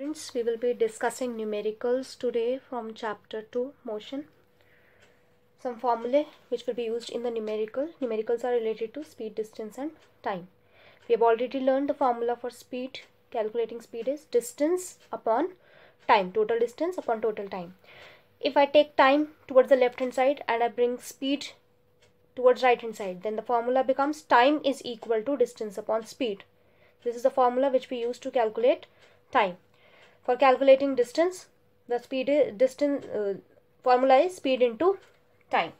students we will be discussing numericals today from chapter 2 motion some formulae which will be used in the numerical numericals are related to speed distance and time we have already learned the formula for speed calculating speed is distance upon time total distance upon total time if i take time towards the left hand side and i bring speed towards right hand side then the formula becomes time is equal to distance upon speed this is the formula which we use to calculate time for calculating distance the speed distance uh, formula is speed into time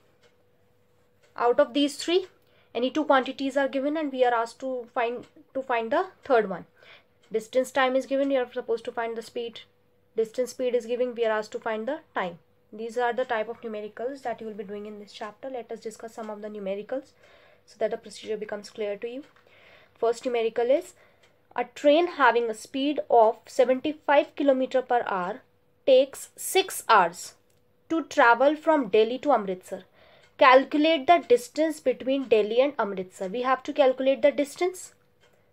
out of these three any two quantities are given and we are asked to find to find the third one distance time is given you are supposed to find the speed distance speed is given we are asked to find the time these are the type of numericals that you will be doing in this chapter let us discuss some of the numericals so that the procedure becomes clear to you first numerical is a train having a speed of 75 km per hour takes 6 hours to travel from Delhi to Amritsar. Calculate the distance between Delhi and Amritsar. We have to calculate the distance.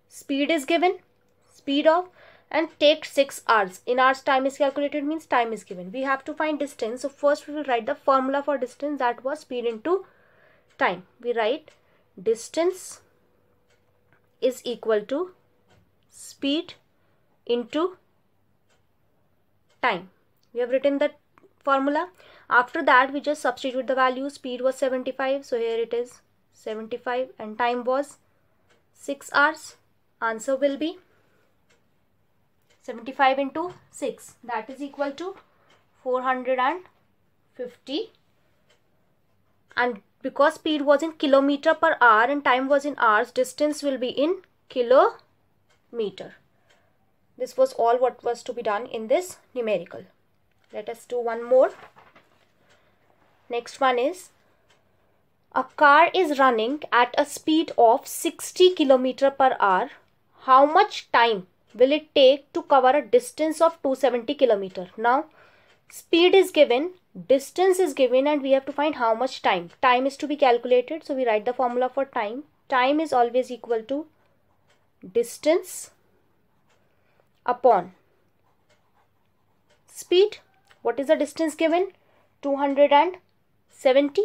Speed is given, speed of and take 6 hours. In hours time is calculated means time is given. We have to find distance. So first we will write the formula for distance that was speed into time. We write distance is equal to speed into time. We have written that formula. After that, we just substitute the value. Speed was 75. So here it is 75 and time was 6 hours. Answer will be 75 into 6. That is equal to 450. And because speed was in kilometer per hour and time was in hours, distance will be in kilometer meter. This was all what was to be done in this numerical. Let us do one more. Next one is a car is running at a speed of 60 km per hour. How much time will it take to cover a distance of 270 km? Now, speed is given, distance is given and we have to find how much time. Time is to be calculated. So, we write the formula for time. Time is always equal to distance upon speed what is the distance given 270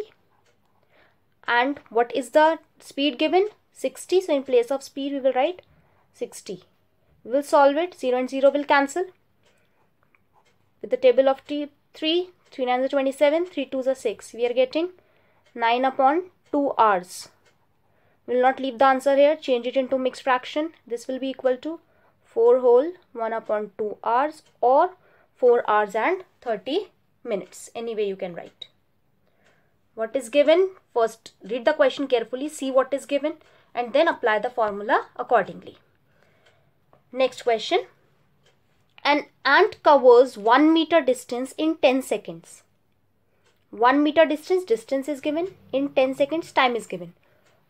and what is the speed given 60 so in place of speed we will write 60 we will solve it 0 and 0 will cancel with the table of t 3 3 9 is 27 3 2 is 6 we are getting 9 upon 2 hours will not leave the answer here. Change it into mixed fraction. This will be equal to 4 whole 1 upon 2 hours or 4 hours and 30 minutes. Any way you can write. What is given? First read the question carefully. See what is given and then apply the formula accordingly. Next question. An ant covers 1 meter distance in 10 seconds. 1 meter distance, distance is given. In 10 seconds, time is given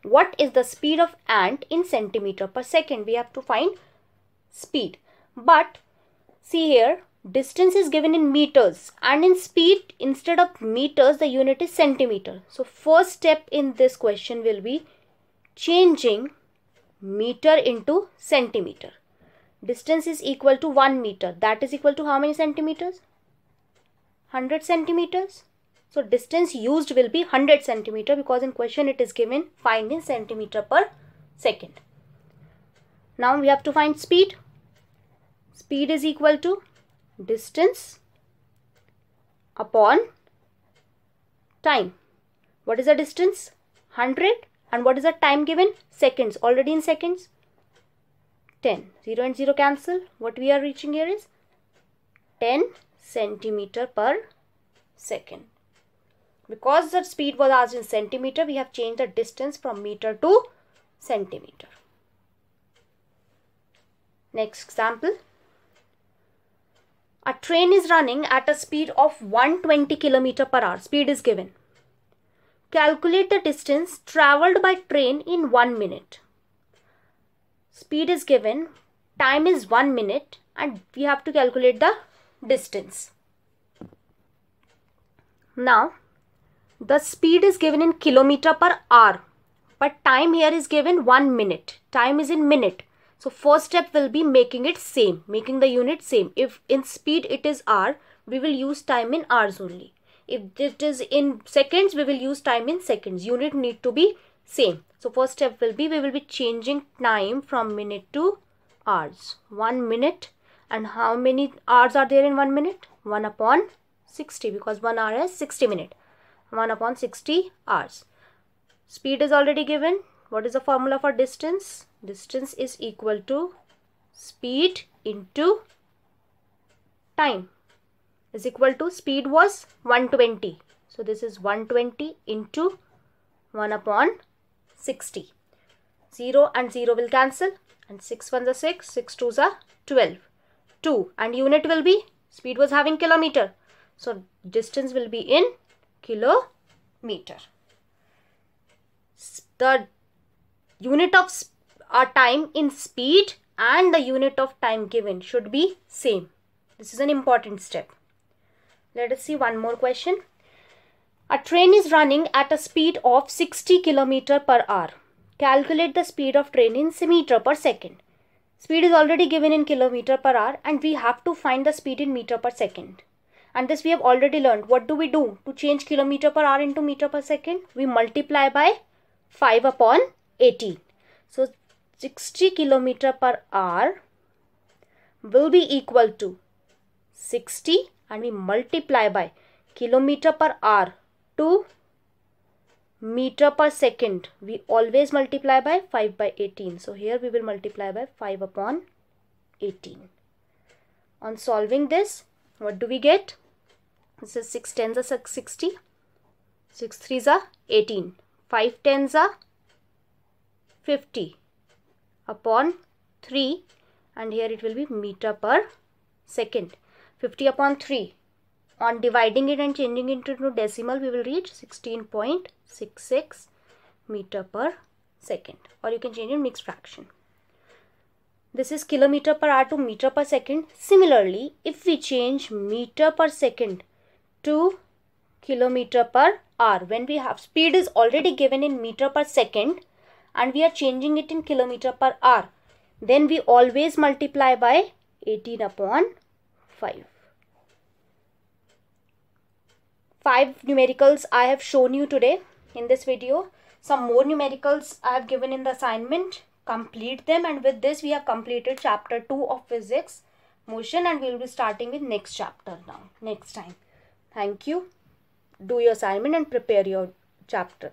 what is the speed of ant in centimeter per second we have to find speed but see here distance is given in meters and in speed instead of meters the unit is centimeter so first step in this question will be changing meter into centimeter distance is equal to 1 meter that is equal to how many centimeters 100 centimeters so distance used will be 100 centimeter because in question it is given finding in centimeter per second. Now we have to find speed. Speed is equal to distance upon time. What is the distance? 100 and what is the time given? Seconds. Already in seconds. 10. 0 and 0 cancel. What we are reaching here is 10 centimeter per second. Because the speed was asked in centimeter, we have changed the distance from meter to centimeter. Next example. A train is running at a speed of 120 km per hour. Speed is given. Calculate the distance travelled by train in 1 minute. Speed is given. Time is 1 minute and we have to calculate the distance. Now, the speed is given in kilometer per hour but time here is given 1 minute time is in minute so first step will be making it same making the unit same if in speed it is hour we will use time in hours only if it is in seconds we will use time in seconds unit need to be same so first step will be we will be changing time from minute to hours 1 minute and how many hours are there in 1 minute 1 upon 60 because 1 hour is 60 minute 1 upon 60 hours. Speed is already given. What is the formula for distance? Distance is equal to speed into time is equal to speed was 120. So this is 120 into 1 upon 60. 0 and 0 will cancel and 6 ones are 6, 6 twos are 12. 2 and unit will be speed was having kilometer. So distance will be in kilometer. The unit of uh, time in speed and the unit of time given should be same. This is an important step. Let us see one more question. A train is running at a speed of 60 km per hour. Calculate the speed of train in meter per second. Speed is already given in kilometer per hour and we have to find the speed in meter per second and this we have already learned what do we do to change kilometer per hour into meter per second we multiply by 5 upon 18 so 60 kilometer per hour will be equal to 60 and we multiply by kilometer per hour to meter per second we always multiply by 5 by 18 so here we will multiply by 5 upon 18 on solving this what do we get this is 6 tens are 60. 6 threes are 18. 5 tens are 50 upon 3 and here it will be meter per second. 50 upon 3. On dividing it and changing it into decimal we will reach 16.66 meter per second or you can change in mixed fraction. This is kilometer per hour to meter per second. Similarly, if we change meter per second 2 kilometer per hour when we have speed is already given in meter per second and we are changing it in kilometer per hour then we always multiply by 18 upon 5 five numericals i have shown you today in this video some more numericals i have given in the assignment complete them and with this we have completed chapter 2 of physics motion and we will be starting with next chapter now next time Thank you. Do your assignment and prepare your chapter.